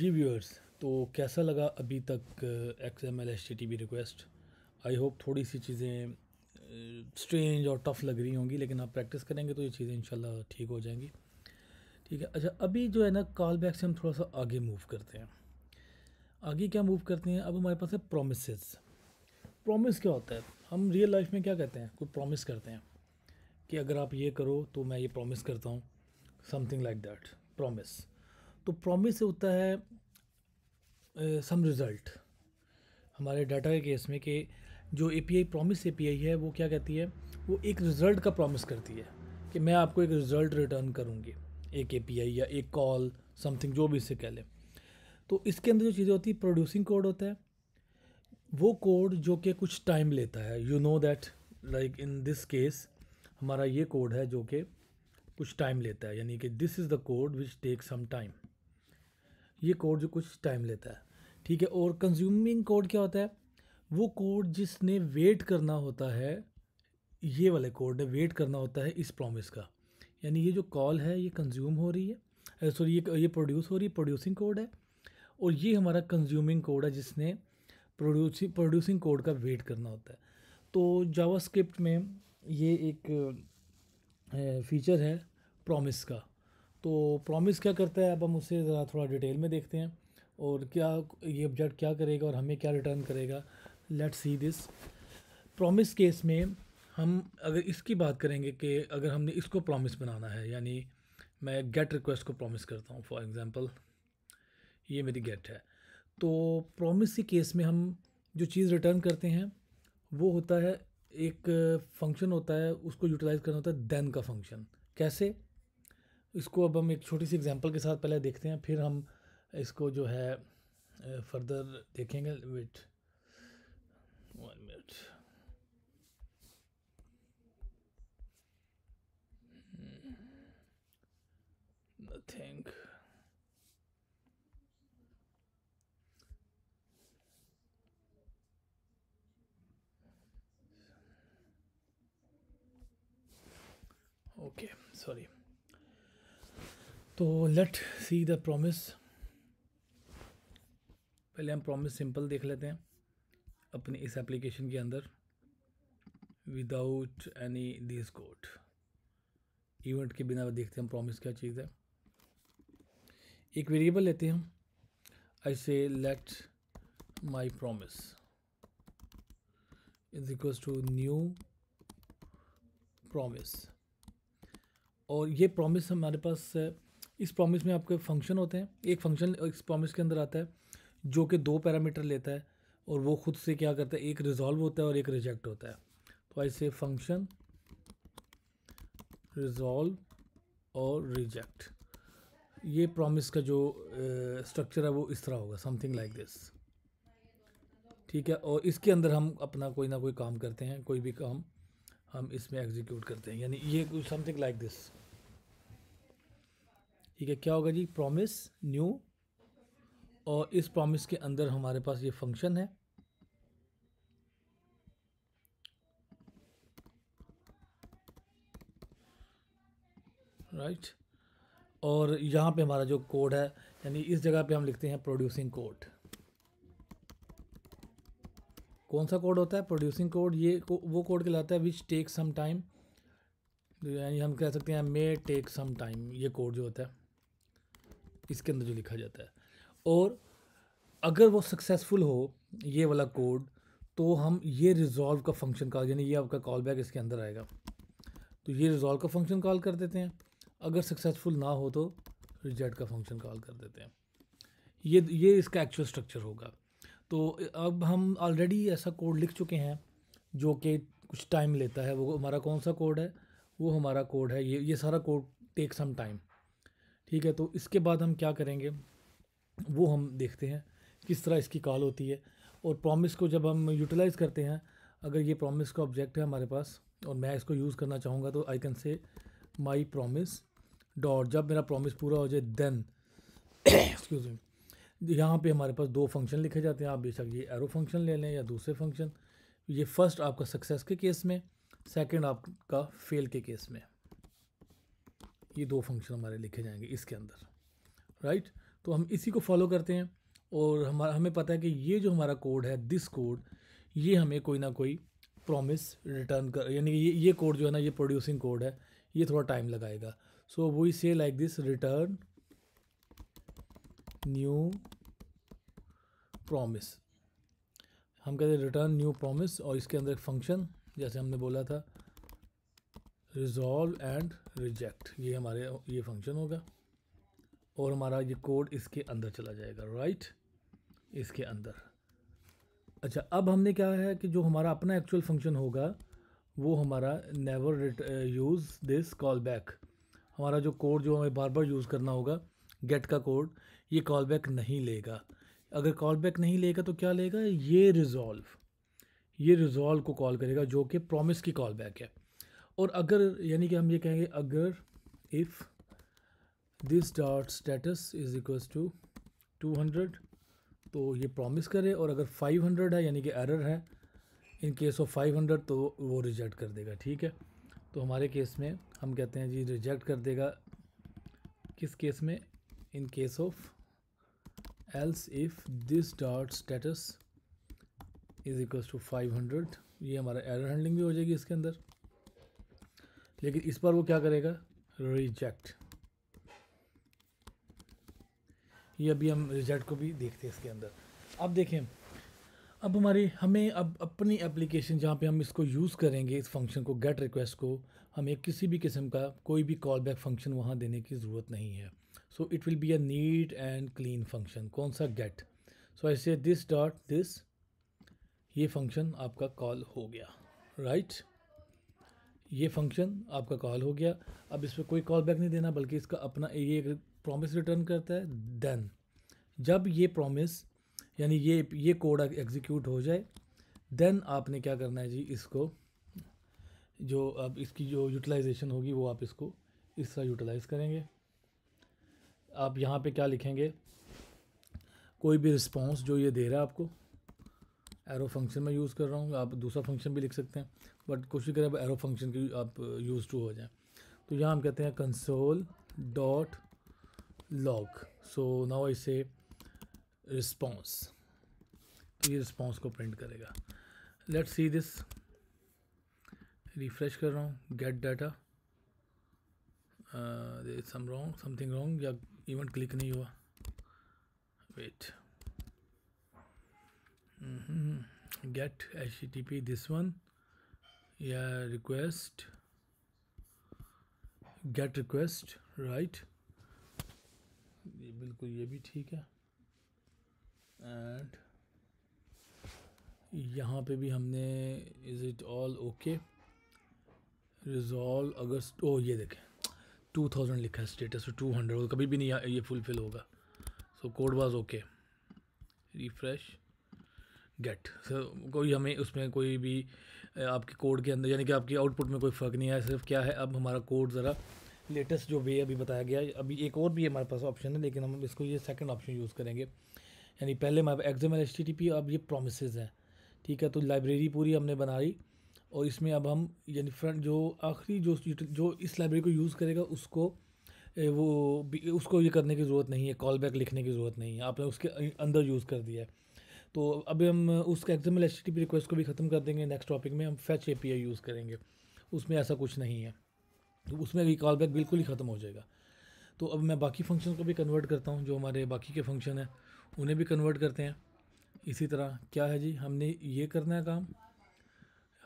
जी viewers तो कैसा लगा अभी तक X M L T request I hope थोड़ी सी चीज़ें स्ट्रेंज uh, और टफ लग रही होंगी लेकिन आप प्रैक्टिस करेंगे तो ये चीज़ें इंशाल्लाह ठीक हो जाएंगी ठीक है अच्छा अभी जो है ना कॉल बैक से हम थोड़ा सा आगे मूव करते हैं आगे क्या मूव करते हैं अब हमारे पास है प्रोमिसज प्रोमिस क्या होता है हम रियल लाइफ में क्या कहते हैं कोई प्रोमिस करते हैं कि अगर आप ये करो तो मैं ये प्रोमिस करता हूँ समथिंग लाइक दैट प्रोमिस तो प्रॉमिस होता है सम रिज़ल्ट हमारे डाटा के केस में कि जो A P I promise A P I है वो क्या कहती है वो एक रिज़ल्ट का प्रॉमिस करती है कि मैं आपको एक रिज़ल्ट रिटर्न करूँगी एक ए पी आई या एक कॉल समथिंग जो भी इसे कह लें तो इसके अंदर जो चीज़ें होती है प्रोड्यूसिंग कोड होता है वो कोड जो कि कुछ टाइम लेता है you know that like in this case हमारा ये कोड है जो कि कुछ टाइम लेता है यानी कि this is the code which take some time ये कोड जो कुछ टाइम लेता है ठीक है और कंज्यूमिंग कोड क्या होता है वो कोड जिसने वेट करना होता है ये वाले कोड ने वेट करना होता है इस प्रॉमिस का यानी ये जो कॉल है ये कंज्यूम हो रही है सॉरी ये ये प्रोड्यूस हो रही है प्रोड्यूसिंग कोड है और ये हमारा कंज्यूमिंग कोड है जिसने प्रोड्यूसिंग प्रोड्यूसिंग कोड का वेट करना होता है तो जावास्क्रिप्ट में ये एक फीचर है प्रॉमिस का तो प्रॉमिस क्या करता है अब हम उसे ज़रा थोड़ा डिटेल में देखते हैं और क्या ये ऑब्जेक्ट क्या करेगा और हमें क्या रिटर्न करेगा let see this promise case में हम अगर इसकी बात करेंगे कि अगर हमने इसको प्रॉमिस बनाना है यानी मैं गेट रिक्वेस्ट को प्रॉमिस करता हूँ फॉर एग्ज़ाम्पल ये मेरी गेट है तो प्रॉमिस के केस में हम जो चीज़ रिटर्न करते हैं वो होता है एक फंक्शन होता है उसको यूटिलाइज़ करना होता है देन का फंक्शन कैसे इसको अब हम एक छोटी सी एग्जांपल के साथ पहले देखते हैं फिर हम इसको जो है फर्दर देखेंगे wait one minute think okay sorry तो लेट सी द प्रॉमिस पहले हम प्रॉमिस सिंपल देख लेते हैं अपने इस एप्लीकेशन के अंदर without any this code event के बिना देखते हैं प्रॉमिस क्या चीज़ है एक वेरिएबल लेते हैं I say let my promise is equals to new promise और ये प्रोमिस हमारे पास इस प्रॉमिस में आपके फंक्शन होते हैं एक फंक्शन इस प्रॉमिस के अंदर आता है जो कि दो पैरामीटर लेता है और वो खुद से क्या करता है एक रिजॉल्व होता है और एक रिजेक्ट होता है तो आई से फंक्शन रिजॉल्व और रिजेक्ट ये प्रॉमिस का जो स्ट्रक्चर है वो इस तरह होगा समथिंग लाइक दिस ठीक है और इसके अंदर हम अपना कोई ना कोई काम करते हैं कोई भी काम हम इसमें एग्जीक्यूट करते हैं यानी ये समथिंग लाइक दिस ठीक है क्या होगा जी प्रॉमिस न्यू और इस प्रॉमिस के अंदर हमारे पास ये फंक्शन है राइट right? और यहाँ पे हमारा जो कोड है यानी इस जगह पे हम लिखते हैं प्रोड्यूसिंग कोड कौन सा कोड होता है प्रोड्यूसिंग कोड ये को, वो कोड कहलाता है विच टेक सम टाइम यानी हम कह सकते हैं मे टेक सम टाइम ये कोड जो होता है इसके अंदर जो लिखा जाता है और अगर वो सक्सेसफुल हो ये वाला कोड तो हम ये रिजॉल्व का फंक्शन कॉल यानी ये आपका कॉल बैक इसके अंदर आएगा तो ये रिजॉल्व का फंक्शन कॉल कर देते हैं अगर सक्सेसफुल ना हो तो रिजेक्ट का फंक्शन कॉल कर देते हैं ये ये इसका एक्चुअल स्ट्रक्चर होगा तो अब हम ऑलरेडी ऐसा कोड लिख चुके हैं जो कि कुछ टाइम लेता है वो हमारा कौन सा कोड है वो हमारा कोड है ये ये सारा कोड टेक सम टाइम ठीक है तो इसके बाद हम क्या करेंगे वो हम देखते हैं किस तरह इसकी कॉल होती है और प्रॉमिस को जब हम यूटिलाइज़ करते हैं अगर ये प्रॉमिस का ऑब्जेक्ट है हमारे पास और मैं इसको यूज़ करना चाहूँगा तो I can say my promise dot जब मेरा प्रॉमिस पूरा हो जाए देन एक्सक्यूज मी यहाँ पे हमारे पास दो फंक्शन लिखे जाते हैं आप बेशक ये एरो फंक्शन ले लें या दूसरे फंक्शन ये फर्स्ट आपका सक्सेस के केस में सेकंड आपका फेल के केस में ये दो फंक्शन हमारे लिखे जाएंगे इसके अंदर राइट तो हम इसी को फॉलो करते हैं और हमारा हमें पता है कि ये जो हमारा कोड है दिस कोड ये हमें कोई ना कोई प्रॉमिस रिटर्न कर यानी कि ये ये कोड जो है ना ये प्रोड्यूसिंग कोड है ये थोड़ा टाइम लगाएगा so we say like this return new promise हम कहते हैं रिटर्न न्यू प्रॉमिस और इसके अंदर एक फंक्शन जैसे हमने बोला था रिजॉल्व एंड रिजेक्ट ये हमारे ये फंक्शन होगा और हमारा ये कोड इसके अंदर चला जाएगा राइट इसके अंदर अच्छा अब हमने क्या है कि जो हमारा अपना एक्चुअल फंक्शन होगा वो हमारा never use this callback हमारा जो कोड जो हमें बार बार यूज़ करना होगा गेट का कोड ये कॉल बैक नहीं लेगा अगर कॉल बैक नहीं लेगा तो क्या लेगा ये रिज़ॉल्व ये रिज़ॉल्व को कॉल करेगा जो कि प्रॉमिस की कॉल बैक है और अगर यानी कि हम ये कहेंगे अगर if this dot status is equal to two hundred तो ये प्रॉमिस करे और अगर फाइव हंड्रेड है यानी कि एरर है in case of five hundred तो वो रिजेक्ट कर देगा ठीक है तो हमारे केस में हम कहते हैं जी रिजेक्ट कर देगा किस केस में in case of else if this dot status is equal to five hundred ये हमारा एरर हैंडलिंग भी हो जाएगी इसके अंदर लेकिन इस पर वो क्या करेगा रिजेक्ट ये अभी हम रिजेक्ट को भी देखते हैं इसके अंदर अब देखें अब हमारी हमें अब अपनी एप्लीकेशन जहाँ पे हम इसको यूज़ करेंगे इस फंक्शन को गेट रिक्वेस्ट को हमें किसी भी किस्म का कोई भी कॉल बैक फंक्शन वहाँ देने की ज़रूरत नहीं है so it will be a neat and clean function कौन सा गेट सो ऐसे दिस डॉट दिस ये फंक्शन आपका कॉल हो गया राइट right? ये फंक्शन आपका कॉल हो गया अब इस पर कोई कॉल बैक नहीं देना बल्कि इसका अपना ये एक प्रॉमिस रिटर्न करता है देन जब ये प्रॉमिस यानी ये ये कोड एग्जीक्यूट हो जाए देन आपने क्या करना है जी इसको जो अब इसकी जो यूटिलाइजेशन होगी वो आप इसको इस तरह यूटिलाइज़ करेंगे आप यहाँ पे क्या लिखेंगे कोई भी रिस्पांस जो ये दे रहा है आपको एरो फंक्शन में यूज़ कर रहा हूँ आप दूसरा फंक्शन भी लिख सकते हैं बट कोशिश करें एरो फंक्शन की आप यूज़ टू हो जाए तो यहाँ हम कहते हैं console dot log so now I say response ये रिस्पॉन्स को प्रिंट करेगा लेट सी दिस रिफ्रेश कर रहा हूँ get data some wrong something wrong या इवेंट क्लिक नहीं हुआ wait -hmm. get http this one yeah request get request right ये बिल्कुल ये भी ठीक है एंड यहाँ पे भी हमने is it all okay resolve अगस्त ओ ये देखें टू थाउजेंड लिखा है स्टेटस तो टू हंड्रेड कभी भी नहीं ये फुलफिल होगा so code was okay refresh get so, कोई हमें उसमें कोई भी आपके कोड के अंदर यानी कि आपकी आउटपुट में कोई फ़र्क नहीं आया सिर्फ क्या है अब हमारा कोड ज़रा लेटेस्ट जो वे अभी बताया गया अभी एक और भी हमारे पास ऑप्शन है लेकिन हम इसको ये सेकंड ऑप्शन यूज़ करेंगे यानी पहले हमारे एग्जाम एल एच अब ये प्रोमिस हैं ठीक है तो लाइब्रेरी पूरी हमने बनाई और इसमें अब हम यानी फ्रंट जो आखिरी जो जो इस लाइब्रेरी को यूज़ करेगा उसको वो उसको ये करने की ज़रूरत नहीं है कॉल बैक लिखने की ज़रूरत नहीं है आपने उसके अंदर यूज़ कर दिया है तो अभी हम उसका एग्जाम्पल एच रिक्वेस्ट को भी ख़त्म कर देंगे नेक्स्ट टॉपिक में हम फैच ए यूज़ करेंगे उसमें ऐसा कुछ नहीं है तो उसमें भी कॉल बैक बिल्कुल ही ख़त्म हो जाएगा तो अब मैं बाकी फंक्शन को भी कन्वर्ट करता हूँ जो हमारे बाकी के फंक्शन हैं उन्हें भी कन्वर्ट करते हैं इसी तरह क्या है जी हमने ये करना है काम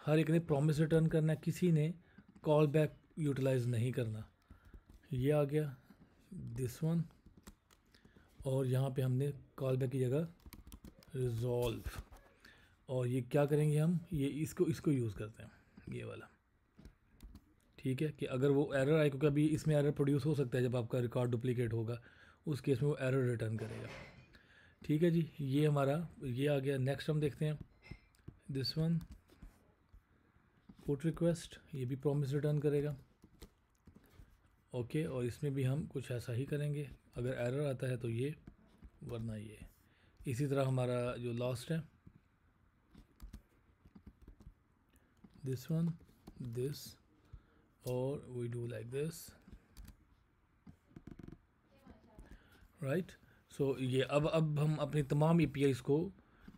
हर एक ने प्रॉमिस रिटर्न करना है किसी ने कॉल बैक यूटिलाइज नहीं करना ये आ गया दिस वन और यहाँ पे हमने कॉल बैक की जगह रिजॉल्व और ये क्या करेंगे हम ये इसको इसको यूज़ करते हैं ये वाला ठीक है कि अगर वो एरर आए क्योंकि अभी इसमें एरर प्रोड्यूस हो सकता है जब आपका रिकॉर्ड डुप्लीकेट होगा उस केस में वो एरर रिटर्न करेगा ठीक है जी ये हमारा ये आ गया नेक्स्ट हम देखते हैं दिस वन पुट रिक्वेस्ट ये भी प्रॉमिस रिटर्न करेगा ओके और इसमें भी हम कुछ ऐसा ही करेंगे अगर एरर आता है तो ये वरना ये इसी तरह हमारा जो लास्ट है दिस वन दिस और we do like this right so ये अब अब हम अपनी तमाम ए को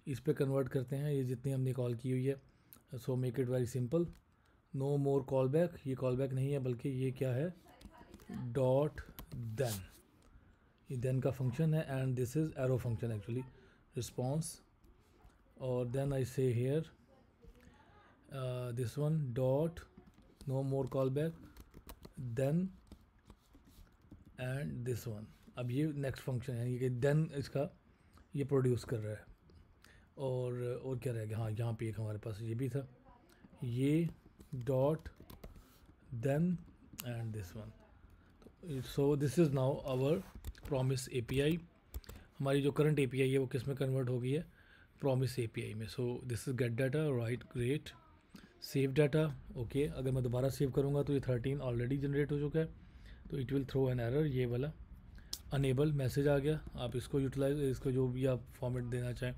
इस पर कन्वर्ट करते हैं ये जितनी हमने कॉल की हुई है so make it very simple no more callback ये कॉल बैक नहीं है बल्कि ये क्या है डॉट देन देन का फंक्शन है and this is arrow function actually response और then I say here this one dot no more callback then and this one अब ये नेक्स्ट फंक्शन है कि देन इसका ये प्रोड्यूस कर रहा है और और क्या रहेगा हाँ यहाँ पे एक हमारे पास ये भी था ये dot then and this one so this is now our promise API हमारी जो करंट एपीआई है वो किस में कन्वर्ट हो गई है प्रॉमिस एपीआई में so this is get data right great save data okay अगर मैं दोबारा सेव करूँगा तो ये थर्टीन ऑलरेडी जनरेट हो चुका है तो it will throw an error ये वाला अनेबल मैसेज आ गया आप इसको यूटिलाइज इसको जो भी आप फॉर्मेट देना चाहें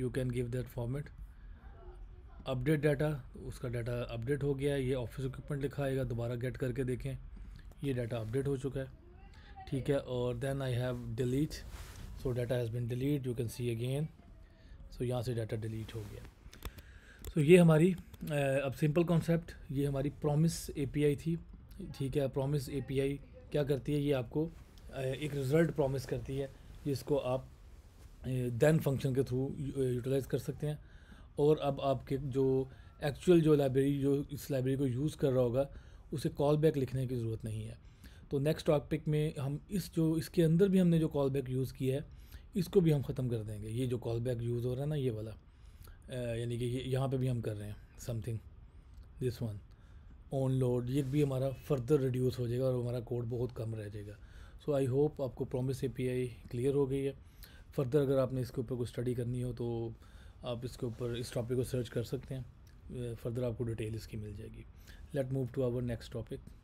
you can give that format update data उसका डाटा अपडेट हो गया ये ऑफिस इक्विपमेंट लिखा आएगा दोबारा गेट करके देखें ये डाटा अपडेट हो चुका है ठीक है और then I have delete so data has been delete you can see again so यहाँ से डाटा डिलीट हो गया सो so, ये हमारी अब सिंपल कॉन्सेप्ट ये हमारी प्रॉमिस एपीआई थी ठीक है प्रॉमिस एपीआई क्या करती है ये आपको एक रिज़ल्ट प्रॉमिस करती है जिसको आप देन फंक्शन के थ्रू यूटिलाइज़ कर सकते हैं और अब आपके जो एक्चुअल जो लाइब्रेरी जो इस लाइब्रेरी को यूज़ कर रहा होगा उसे कॉल बैक लिखने की ज़रूरत नहीं है तो नेक्स्ट टॉपिक में हम इस जो इसके अंदर भी हमने जो कॉल बैक यूज़ किया है इसको भी हम ख़त्म कर देंगे ये जो कॉल बैक यूज़ हो रहा है ना ये वाला यानी कि यहाँ पे भी हम कर रहे हैं something this one on load ये भी हमारा फर्दर रिड्यूस हो जाएगा और हमारा कोड बहुत कम रह जाएगा सो आई होप आपको प्रॉमिस ए क्लियर हो गई है फर्दर अगर आपने इसके ऊपर कुछ स्टडी करनी हो तो आप इसके ऊपर इस टॉपिक को सर्च कर सकते हैं फर्दर आपको डिटेल इसकी मिल जाएगी let move to our next topic